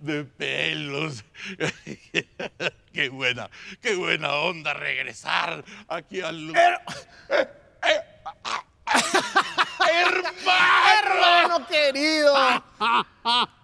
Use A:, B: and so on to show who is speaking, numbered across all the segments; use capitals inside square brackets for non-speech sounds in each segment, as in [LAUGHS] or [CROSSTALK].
A: de pelos. [LAUGHS] qué buena, qué buena onda regresar aquí al... lugar. Eh, eh, ah,
B: ah, ah. [LAUGHS] ¡Hermano querido! [LAUGHS]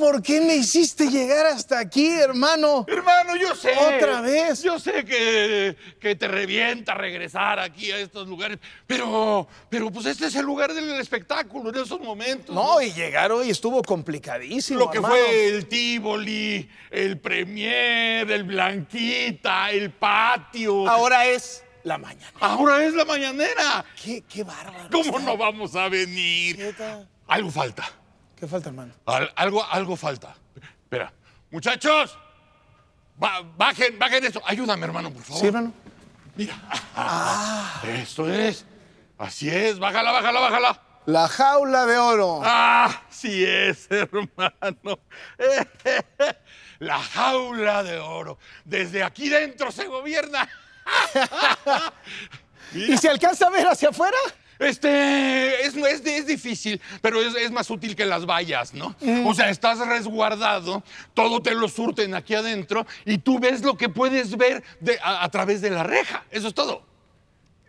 B: ¿Por qué me hiciste llegar hasta aquí, hermano? Hermano, yo sé. ¿Otra vez?
A: Yo sé que, que te revienta regresar aquí a estos lugares, pero, pero pues este es el lugar del espectáculo en esos momentos. No, y
B: llegar hoy estuvo
A: complicadísimo. Lo que fue el Tivoli, el Premier, el Blanquita, el patio. Ahora
B: es la mañana.
A: Ahora es la mañanera. Qué, qué bárbaro. ¿Cómo no vamos a venir? Algo falta. ¿Qué falta, hermano? algo, algo falta. Espera. Muchachos, bajen, bajen esto. Ayúdame, hermano, por favor. Sí, hermano. Mira. Ah, esto es. Así es. Bájala, bájala, bájala. La jaula de oro. Ah, sí es, hermano. [LAUGHS] La jaula de oro. Desde aquí dentro se gobierna. [LAUGHS] ¿Y se alcanza
B: a ver hacia afuera?
A: Este, es, es, es difícil, pero es, más útil que las vallas, ¿no? Mm. O sea, estás resguardado, todo te lo surten aquí adentro y tú ves lo que puedes ver a, través de la reja. Eso es todo.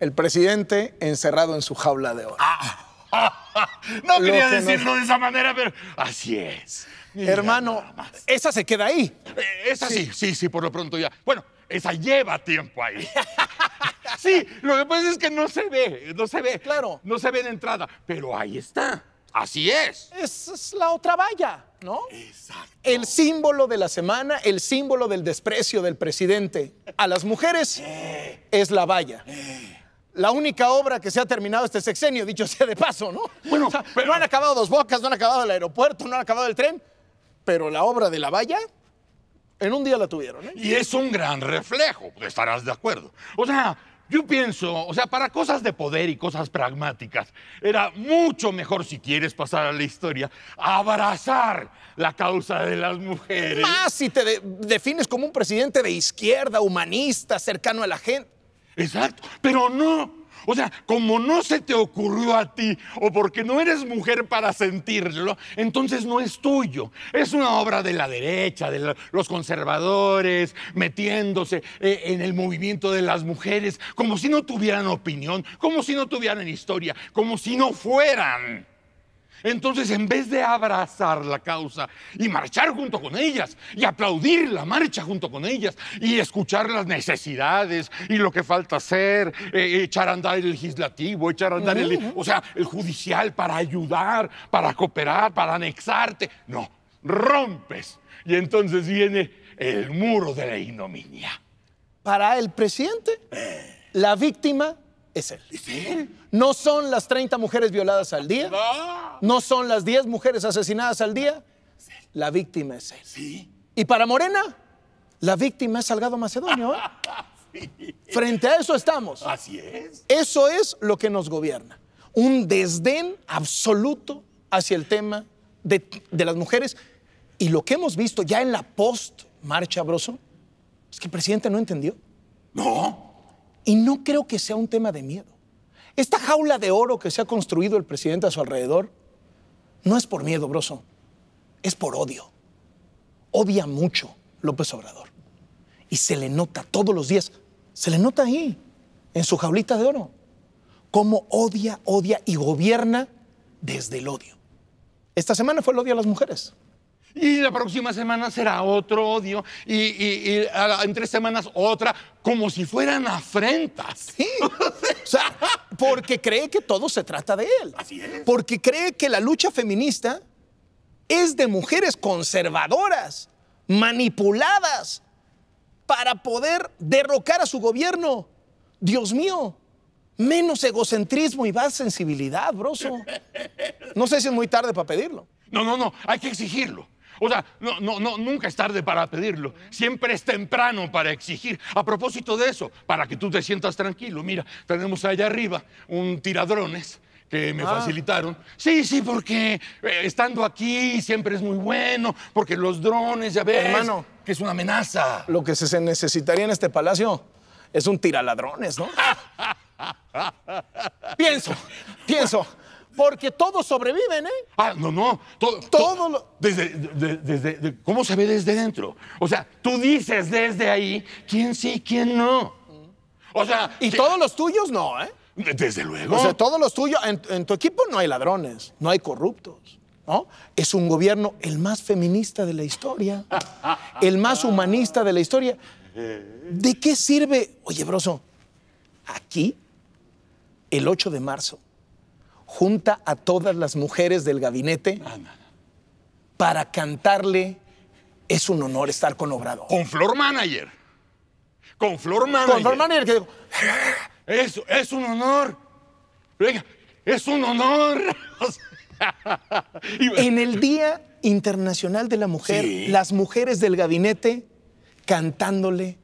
B: El presidente encerrado en su jaula de oro.
A: Ah. [LAUGHS] no quería decirlo de esa manera, pero así es.
B: Hermano,
A: esa se queda ahí. Eh, esa sí, sí, sí, por lo pronto ya. Bueno, esa lleva tiempo ahí.
B: [LAUGHS] sí, lo que pasa es que no se ve, no se ve. Claro. No se ve de entrada, pero ahí está. Así es. es la otra valla, ¿no? Exacto. El símbolo de la semana, el símbolo del desprecio del presidente a las mujeres eh. es la valla. Eh. La única obra que se ha terminado este sexenio, dicho sea de paso, ¿no? Bueno, pero... no han acabado dos bocas, no han acabado el aeropuerto, no han acabado el tren, pero la obra de la valla en un día la tuvieron. ¿eh?
A: Y es un gran reflejo, estarás de acuerdo. O sea, yo pienso, o sea, para cosas de poder y cosas pragmáticas, era mucho mejor si quieres pasar a la historia,
B: abrazar la causa de las mujeres. Más si te defines como un presidente de izquierda, humanista, cercano a la gente. Exacto, pero no o
A: sea, como no se te ocurrió a ti o porque no eres mujer para sentirlo, entonces no es tuyo. Es una obra de la derecha, de los conservadores, metiéndose eh, en el movimiento de las mujeres, como si no tuvieran opinión, como si no tuvieran historia, como si no fueran. Entonces, en vez de abrazar la causa y marchar junto con ellas, y aplaudir la marcha junto con ellas, y escuchar las necesidades y lo que falta hacer, eh, echar a andar el legislativo, echar andar el, mm. o sea, el judicial para ayudar, para cooperar, para anexarte, no, rompes. Y entonces viene el muro de la
B: ignominia. Para el presidente, la víctima es él. ¿Es él? No son las 30 mujeres violadas al día. No. No son las 10 mujeres asesinadas al día, la víctima es él. ¿Sí? Y para Morena, la víctima es Salgado Macedonio. ¿eh? [LAUGHS] Frente a eso estamos. Así es. Eso es lo que nos gobierna. Un desdén absoluto hacia el tema de, de las mujeres. Y lo que hemos visto ya en la post-marcha, Broso, es que el presidente no entendió. No. Y no creo que sea un tema de miedo. Esta jaula de oro que se ha construido el presidente a su alrededor no es por miedo, broso, es por odio. Odia mucho López Obrador. Y se le nota todos los días, se le nota ahí, en su jaulita de oro, cómo odia, odia y gobierna desde el odio. Esta semana fue el odio a las mujeres. Y la próxima semana será otro odio. Y, en tres semanas otra, como si fueran afrentas. [LAUGHS] o sea, porque cree que todo se trata de él. Así es. Porque cree que la lucha feminista es de mujeres conservadoras, manipuladas, para poder derrocar a su gobierno. Dios mío, menos egocentrismo y más sensibilidad, broso. No sé si es muy tarde para pedirlo.
A: No, no, no, hay que exigirlo. O sea, no, no, no, nunca es tarde para pedirlo. Siempre es temprano para exigir. A propósito de eso, para que tú te sientas tranquilo, mira, tenemos allá arriba un tiradrones que me ah. facilitaron. Sí, sí, porque eh, estando aquí siempre es muy bueno, porque los drones, ya ves, hermano, que es una amenaza.
B: Lo que se necesitaría en este palacio es un tiraladrones, ¿no? [LAUGHS] pienso, pienso. Porque todos sobreviven, ¿eh? Ah, no, no. Todo.
A: todo desde, ¿Cómo se ve desde dentro? O sea, tú dices desde
B: ahí quién sí, quién no. Mm. O sea. Y todos los tuyos no, ¿eh? Desde luego. O sea, todos los tuyos. En, en tu equipo no hay ladrones, no hay corruptos. ¿No? Es un gobierno el más feminista de la historia, [LAUGHS] el más humanista de la historia. ¿De qué sirve, oye, Broso, aquí, el 8 de marzo, junta a todas las mujeres del gabinete ah, para cantarle es un honor estar con Obrador. Con Flor Manager. Con Flor Manager. Con Flor Manager que digo, es, un honor. Venga, es un honor. [LAUGHS] en el Día Internacional de la Mujer, las mujeres del gabinete cantándole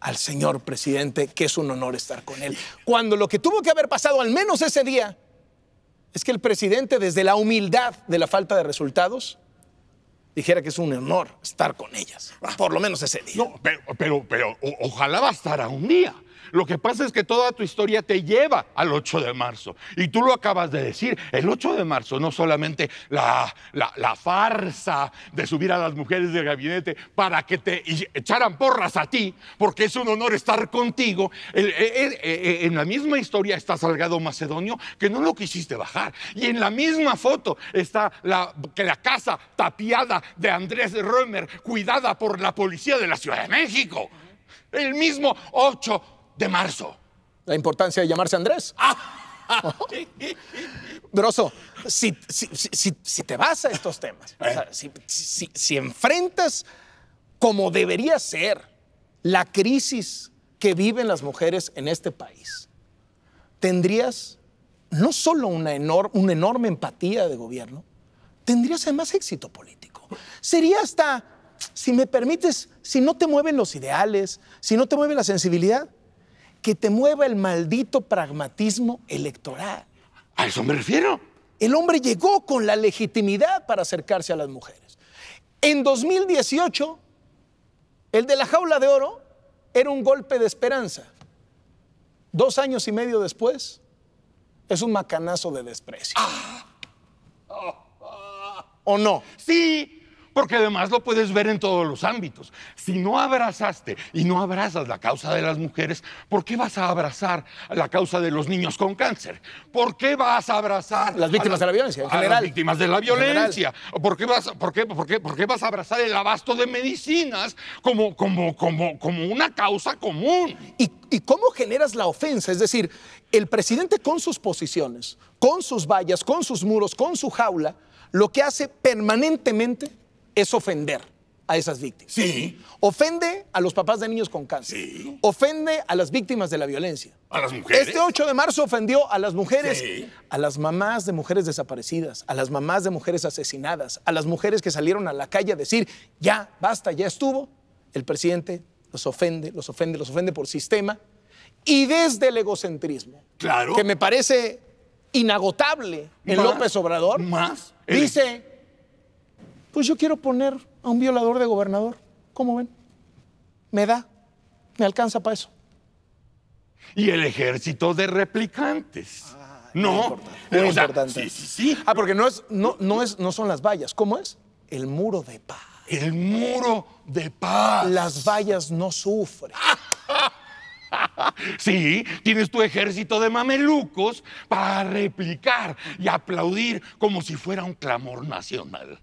B: al señor presidente que es un honor estar con él. Cuando lo que tuvo que haber pasado al menos ese día es que el presidente, desde la humildad de la falta de resultados, dijera que es un honor estar con ellas, ah. por lo menos ese día. No, pero,
A: pero, pero a ojalá bastara un día. Lo que pasa es que toda tu historia te lleva al 8 de marzo. Y tú lo acabas de decir, el 8 de marzo no solamente la, farsa de subir a las mujeres del gabinete para que te echaran porras a ti, porque es un honor estar contigo. E, e, e, en la misma historia está Salgado Macedonio, que no lo quisiste bajar. Y en la misma foto está la, que la casa tapiada de Andrés Römer, cuidada por la policía de la Ciudad de México.
B: El mismo 8 de marzo. La importancia de llamarse Andrés. Broso, [LAUGHS] si, te vas a estos temas, si enfrentas como debería ser la crisis que viven las mujeres en este país, tendrías no solo una, una, enorme empatía de gobierno, tendrías además éxito político. Sería hasta, si me permites, si no te mueven los ideales, si no te mueve la sensibilidad, que te mueva el maldito pragmatismo electoral.
A: A eso me refiero.
B: El hombre llegó con la legitimidad para acercarse a las mujeres. En 2018, el de la jaula de oro era un golpe de esperanza. Dos años y medio después, es un macanazo de desprecio. Ah.
A: ¿O no? Sí, porque además lo puedes ver en todos los ámbitos. Si no abrazaste y no abrazas la causa de las mujeres, ¿por qué vas a abrazar la causa de los niños con cáncer? ¿Por qué vas a abrazar las víctimas de la violencia en general? las víctimas de la violencia. ¿Por qué, vas, por, qué, por, qué, ¿Por vas a abrazar el abasto de medicinas como, como, como,
B: como una causa común? ¿Y cómo generas la ofensa? Es decir, el presidente con sus posiciones, con sus vallas, con sus muros, con su jaula, lo que hace permanentemente es ofender a esas víctimas. Sí. Ofende a los papás de niños con cáncer. Sí. Ofende a las víctimas de la violencia.
A: A las mujeres. Este
B: 8 de marzo ofendió a las mujeres, a las mamás de mujeres desaparecidas, a las mamás de mujeres asesinadas, a las mujeres que salieron a la calle a decir, ya, basta, ya estuvo. El presidente los ofende, los ofende, los ofende por sistema y desde el egocentrismo. Claro. Que me parece inagotable en López Obrador. Más. Dice pues yo quiero poner a un violador de gobernador. ¿Cómo ven? Me da, me alcanza para eso.
A: Y el ejército de replicantes.
B: Ah, no, importante. Sí, sí, sí. Ah, porque no, es, no, no son las vallas. ¿Cómo es? El muro de paz. El muro de paz. Las vallas no sufren. [LAUGHS] Sí, tienes tu ejército de
A: mamelucos para replicar y aplaudir como si fuera un clamor nacional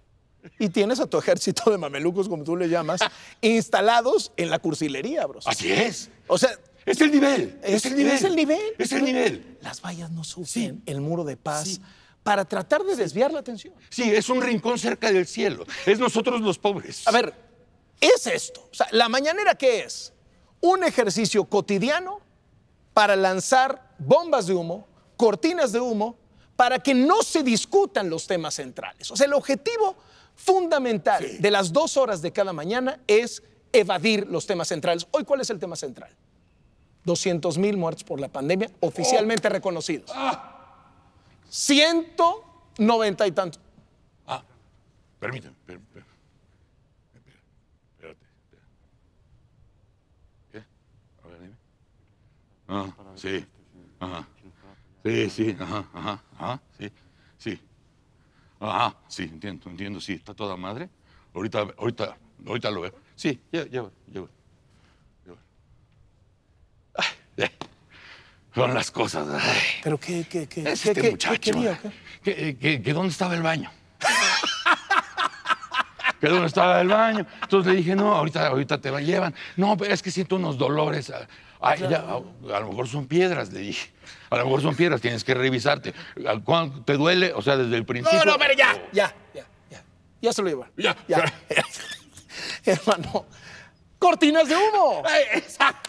B: y tienes a tu ejército de mamelucos, como tú le llamas, instalados en la cursilería, bro. Así es. O sea, es el nivel. Es, el nivel. Es el nivel. Es el nivel. Las vallas no sufren el muro de paz. Para tratar de desviar la atención. Sí, es un rincón cerca del cielo. Es nosotros los pobres. A ver, es esto. O sea, la mañanera qué es? Un ejercicio cotidiano para lanzar bombas de humo, cortinas de humo, para que no se discutan los temas centrales. O sea, el objetivo fundamental de las dos horas de cada mañana es evadir los temas centrales. Hoy, ¿cuál es el tema central? 200 mil muertos por la pandemia oficialmente oh. reconocidos. Ah. 190 y tantos. Ah,
A: permíteme, espérate. ¿Qué? Ahora Ah, sí. Sí, sí, ajá, ajá, ajá, sí, sí. Ajá, ah, sí, entiendo, entiendo, sí, está toda madre. Ahorita, ahorita, ahorita lo veo. Sí, ya, ya, ya, Son las cosas. ¿Pero qué, qué, qué? Este ¿Qué, muchacho. Eh. ¿Qué, qué, qué dónde estaba el baño? que dónde estaba el baño. Entonces le dije, no, ahorita, ahorita te llevan. No, pero es que siento unos dolores ah, Ah, ah, a, lo mejor son piedras, le dije. A lo mejor son piedras, tienes que revisarte. ¿Te duele? O sea, desde el principio. No, no, pero
B: ya, ya, ya, ya. Ya se lo lleva. ya. [LAUGHS] Hermano, cortinas de humo. Exacto.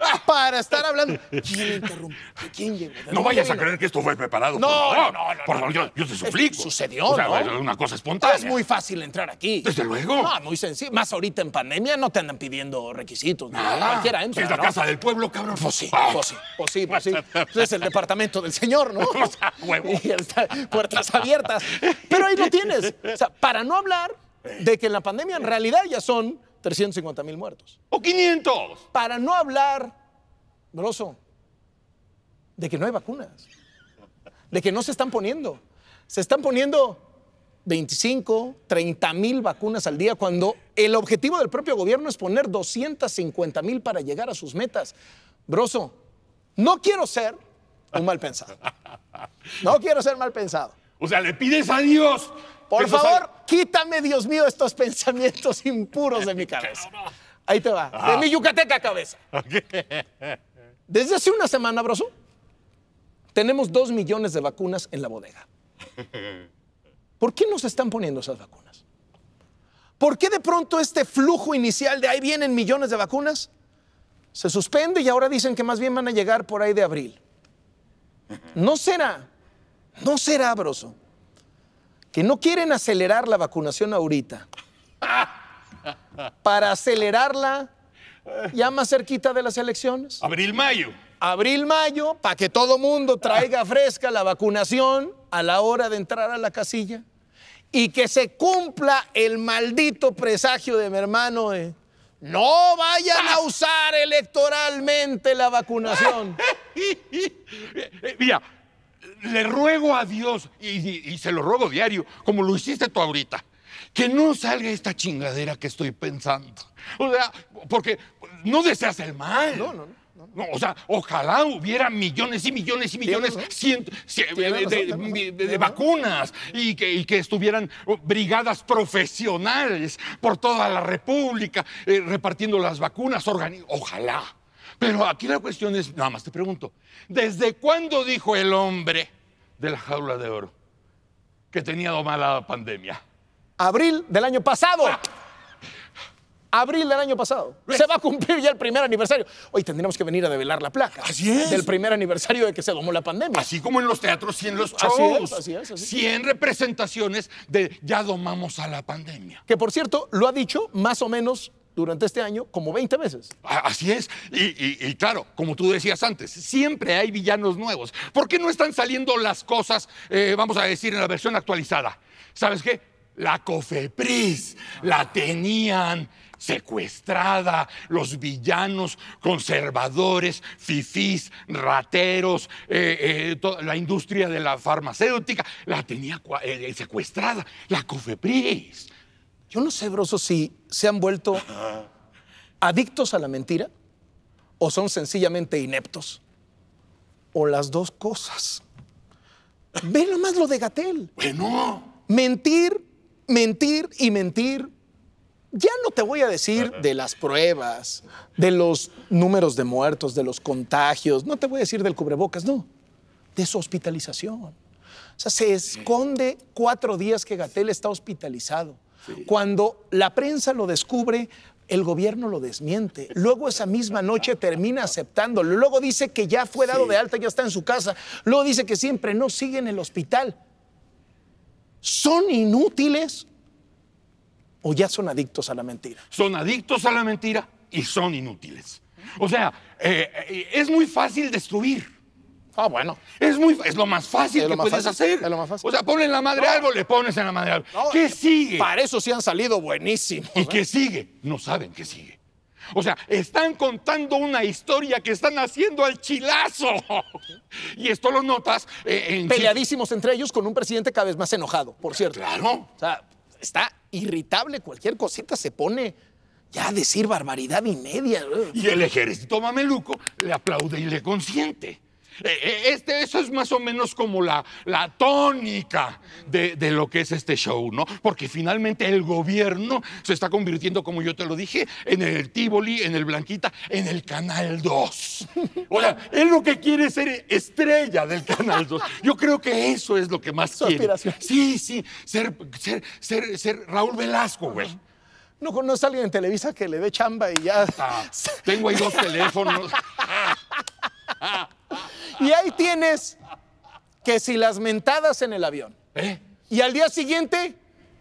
B: [LAUGHS] para estar hablando. ¿Quién interrumpió? ¿Quién llegó? No vayas a creer
A: que esto fue preparado. No, no, no, Por favor, yo, te suplico. Sucedió, o sea, ¿no? una cosa espontánea. Es
B: muy fácil entrar aquí. Desde luego. No, muy sencillo. Más ahorita en pandemia no te andan pidiendo requisitos. Nada. Cualquiera entra, ¿eh? Es la casa del pueblo, cabrón. Pues sí, ah. pues sí, pues sí, pues sí. [LAUGHS] Es el departamento del señor, ¿no? [LAUGHS] O sea, huevo. Y está, puertas abiertas. Pero ahí lo tienes. O sea, para no hablar de que en la pandemia en realidad ya son 350 mil muertos. ¡O 500! Para no hablar, Broso, de que no hay vacunas, de que no se están poniendo. Se están poniendo 25, 30 mil vacunas al día, cuando el objetivo del propio gobierno es poner 250 mil para llegar a sus metas. Broso, no quiero ser un mal pensado. No quiero ser mal pensado. O sea, le pides a Dios por favor, quítame, Dios mío, estos pensamientos [LAUGHS] impuros de mi cabeza. Ahí te va. De mi yucateca cabeza. Desde hace una semana, broso, tenemos dos millones de vacunas en la bodega. ¿Por qué nos están poniendo esas vacunas? ¿Por qué de pronto este flujo inicial de ahí vienen millones de vacunas se suspende y ahora dicen que más bien van a llegar por ahí de abril? No será, no será, Broso, que no quieren acelerar la vacunación ahorita para acelerarla ya más cerquita de las elecciones. Abril, mayo. Abril, mayo, para que todo mundo traiga fresca la vacunación a la hora de entrar a la casilla y que se cumpla el maldito presagio de mi hermano. No vayan a usar electoralmente la vacunación.
A: [LAUGHS] Mira, le ruego a Dios, y, se lo ruego diario, como lo hiciste tú ahorita, que no salga esta chingadera que estoy pensando. O sea, porque no deseas el mal. No, no, no. o sea, ojalá hubiera millones y millones y millones eh, de, vacunas y que, estuvieran oh, brigadas profesionales por toda la República eh, repartiendo las vacunas. Ojalá. Pero aquí la cuestión es, nada más te pregunto, ¿desde cuándo dijo el hombre de la jaula de oro que tenía domada la pandemia?
B: Abril del año pasado. Ah. Abril del año pasado. Se va a cumplir ya el primer aniversario. Hoy tendríamos que venir a develar la placa. Así es. Del primer aniversario de que se domó la pandemia. Así como en los teatros en los shows. Así 100 representaciones de ya domamos a la pandemia. Que por cierto, lo ha dicho más o menos durante este año como 20 meses
A: Así es. Y, claro, como tú decías antes, siempre hay villanos nuevos. ¿Por qué no están saliendo las cosas, eh, vamos a decir, en la versión actualizada? ¿Sabes qué? La COFEPRIS la tenían secuestrada, los villanos conservadores, fifís, rateros, eh, eh, la industria de la farmacéutica, la tenía secuestrada, la COFEPRIS.
B: Yo no sé, Broso, si se han vuelto adictos a la mentira o son sencillamente ineptos o las dos cosas. Ve nomás lo de Gatel. Bueno. Mentir, mentir y mentir. Ya no te voy a decir de las pruebas, de los números de muertos, de los contagios, no te voy a decir del cubrebocas, no, de su hospitalización. O sea, se esconde cuatro días que Gatel está hospitalizado. Cuando la prensa lo descubre, el gobierno lo desmiente. Luego esa misma noche termina aceptándolo. Luego dice que ya fue dado de alta, ya está en su casa. Luego dice que siempre no sigue en el hospital. ¿Son inútiles o ya son adictos a la mentira?
A: Son adictos a la mentira y son
B: inútiles.
A: O sea, eh, eh, es muy fácil destruir. Ah, bueno. Es, muy, es lo más fácil que puedes hacer. O sea, ponle en la madre algo, le pones en la madre algo. ¿Qué eh, sigue? Para eso sí han salido buenísimos. ¿Y ¿eh? qué sigue? No saben qué sigue. O sea, están
B: contando una historia que están haciendo al chilazo. Y esto lo notas eh, en... Peleadísimos entre ellos con un presidente cada vez más enojado, por cierto. Claro. O sea, está irritable, cualquier cosita se pone ya a decir barbaridad y media. Y el ejército mameluco le aplaude y le consiente. Eh, eh, este, eso es
A: más o menos como la, la tónica de, lo que es este show, ¿no? Porque finalmente el gobierno se está convirtiendo, como yo te lo dije, en el Tivoli, en el Blanquita, en el Canal 2. O sea, él lo que quiere es ser estrella del Canal 2. Yo creo que eso es lo que más quiere. Sí, sí, ser, ser, Raúl Velasco, güey.
B: No conoce es alguien en Televisa que le dé chamba y ya.
A: tengo ahí dos teléfonos.
B: [LAUGHS] Y ahí tienes que si las mentadas en el avión. ¿Eh? Y al día siguiente,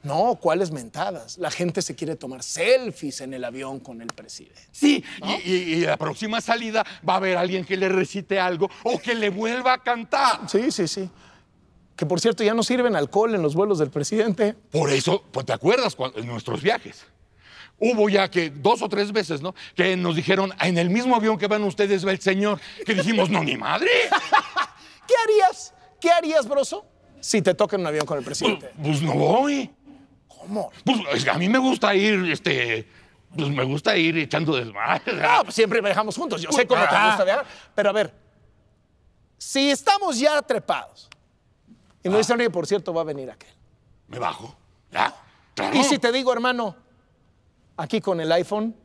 B: no, ¿cuáles mentadas? La gente se quiere tomar selfies en el avión con el presidente. Sí,
A: y, la próxima salida va a haber alguien que le recite algo o que le vuelva a cantar.
B: Sí, sí, sí. Que por cierto, ya no sirven alcohol en los vuelos del presidente.
A: Por eso, pues te acuerdas en nuestros viajes. Hubo ya que dos o tres veces, ¿no? Que nos dijeron,
B: ah, en el mismo avión que van ustedes va el Señor. Que dijimos, no, ni madre. [LAUGHS] ¿Qué harías? ¿Qué harías, broso, si te toca un avión con el pues, presidente? Pues, no voy. ¿Cómo?
A: Pues a mí me gusta ir, este, pues me gusta ir echando desmadre. No,
B: pues siempre dejamos juntos. Yo sé cómo te ah. gusta viajar. Pero a ver, si estamos ya trepados y me ah. dicen, oye, por cierto, va a venir aquel. Me bajo. Y si te digo, hermano, aquí con el iPhone,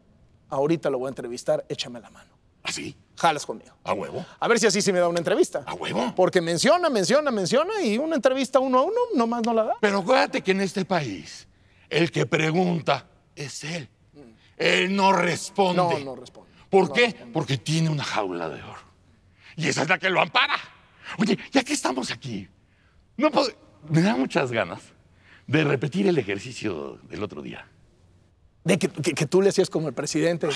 B: ahorita lo voy a entrevistar, échame la mano. ¿Así? ¿Ah, Jalas conmigo. ¿A huevo? A ver si así se me da una entrevista. ¿A huevo? Porque menciona, menciona, menciona y una entrevista uno a uno nomás no la da. Pero acuérdate que en este país el que pregunta
A: es él. Mm.
B: Él no responde. No, no
A: responde. ¿Por qué? Porque tiene una jaula de oro. Y esa es la que lo ampara. Oye, ya que estamos aquí, no puedo... me da muchas ganas de repetir el ejercicio del otro día
B: de que, tú le hacías como el presidente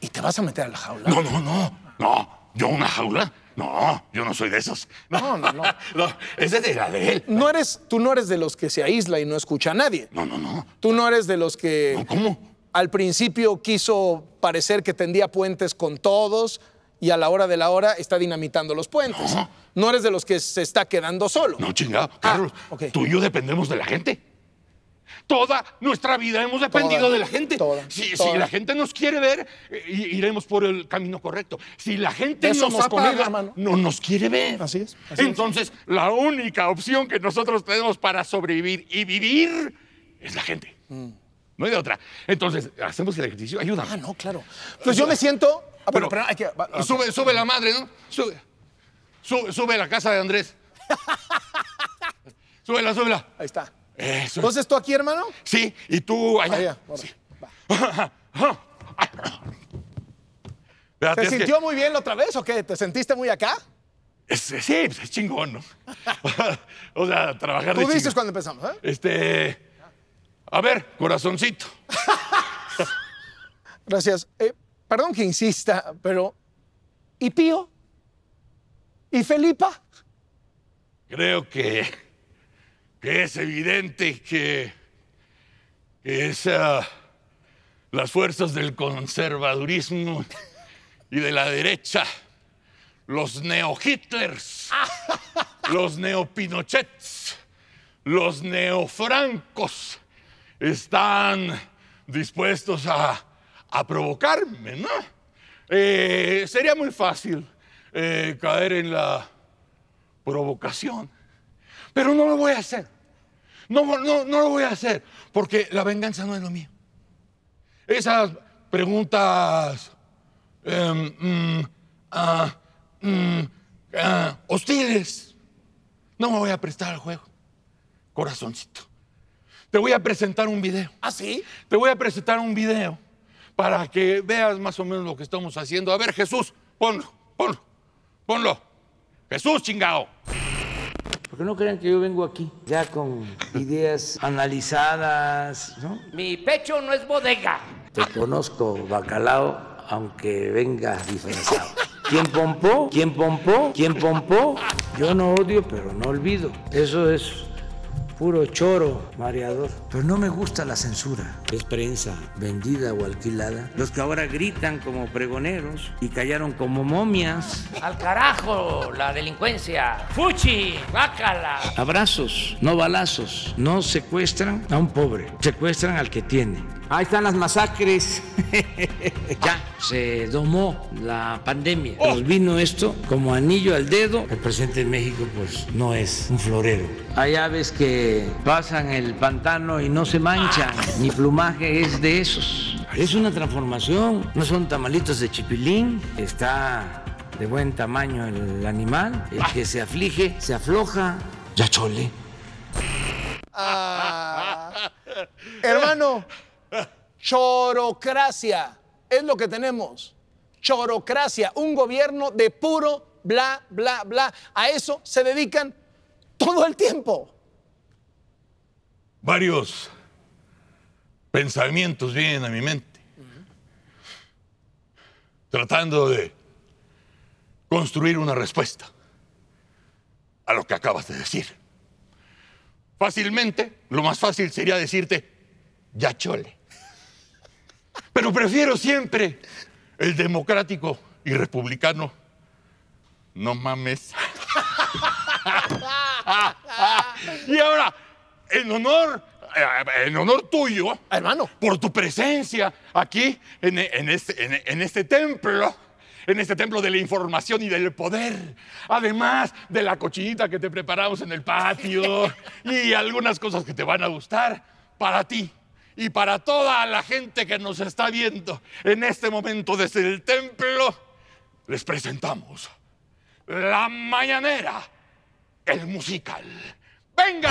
B: y te vas a meter a la jaula. No, no, no,
A: no. ¿Yo una jaula? No, yo no soy de esos.
B: No, no, no. [LAUGHS]
A: ese es de él.
B: No eres, tú no eres de los que se aísla y no escucha a nadie. No, no, no. Tú no eres de los que... ¿Cómo? Al principio quiso parecer que tendía puentes con todos y a la hora de la hora está dinamitando los puentes. No, eres de los que se está quedando solo. No, chingado. Ah, Carlos, tú y yo dependemos de la gente. Toda
A: nuestra vida hemos dependido de la gente. si, la gente nos quiere ver, eh, iremos por el camino correcto. Si la gente nos, no nos quiere ver. Entonces, la única opción que nosotros tenemos para sobrevivir y vivir es la gente. Mm. No hay de otra. Entonces, hacemos el ejercicio. ayuda. Ah, no, claro. Pues yo me siento. Ah, pero, hay que... sube, sube la madre, ¿no? Sube, sube, la casa de Andrés.
B: [LAUGHS] súbela, súbela. Ahí está.
C: Entonces
B: tú aquí, hermano. Sí, y tú allá. ¿Te sintió muy bien la otra vez o qué? ¿Te sentiste muy acá? sí, pues, es chingón,
A: ¿no? [LAUGHS] o sea, trabajar ¿Tú de
B: cuando empezamos, ¿eh?
A: Este. A ver, corazoncito.
B: [LAUGHS] Gracias. Eh, perdón que insista, pero. ¿Y Pío? ¿Y Felipa?
A: Creo que es evidente que es, las fuerzas del conservadurismo y de la derecha, los neo-Hitlers, los neo-Pinochets, los neofrancos están dispuestos a, provocarme, ¿no? Eh, sería muy fácil eh, caer en la provocación, pero no lo voy a hacer no, no, no lo voy a hacer, porque la venganza no es lo mío. Esas preguntas em, mm, ah, mm, ah, hostiles, no me voy a prestar al juego. Corazoncito. Te voy a presentar un video. ¿Ah, sí? Te voy a presentar un video para que veas más o menos lo que estamos haciendo. A ver, Jesús, ponlo, ponlo, ponlo. Jesús, chingao.
C: Porque no crean que yo vengo aquí ya con ideas analizadas, ¿no? Mi pecho no es bodega. Te conozco, bacalao, aunque venga diferenciado. ¿Quién pompó? ¿Quién pompó? ¿Quién pompó? Yo no odio, pero no olvido. Eso es puro choro mareador. Pero no me gusta la censura. Es prensa vendida o alquilada. Los que ahora gritan como pregoneros y callaron como momias. Al carajo, la delincuencia. Fuchi, bácala. Abrazos, no balazos. No secuestran a un pobre, secuestran al que tiene. Ahí están las masacres. [LAUGHS] ya se domó la pandemia. Nos oh. vino esto como anillo al dedo. El presidente de México, pues, no es un florero. Hay aves que pasan el pantano y no se manchan. Mi plumaje es de esos. Es una transformación. No son tamalitos de chipilín. Está de buen tamaño el animal. El que se aflige, se afloja. Ya chole.
B: hermano. Chorocracia es lo que tenemos. Chorocracia, un gobierno de puro bla, bla, bla. A eso se dedican todo el tiempo.
A: Varios pensamientos vienen a mi mente. Tratando de construir una respuesta a lo que acabas de decir. Fácilmente, lo más fácil sería decirte, ya chole. Pero prefiero siempre el democrático y republicano. No mames. y ahora, en honor, eh, en honor tuyo, hermano, por tu presencia aquí este, en, en este templo en este templo de la información y del poder. Además de la cochinita que te preparamos en el patio y algunas cosas que te van a gustar para ti y para toda la gente que nos está viendo en este momento desde el templo, les presentamos La Mañanera, el musical. ¡Venga!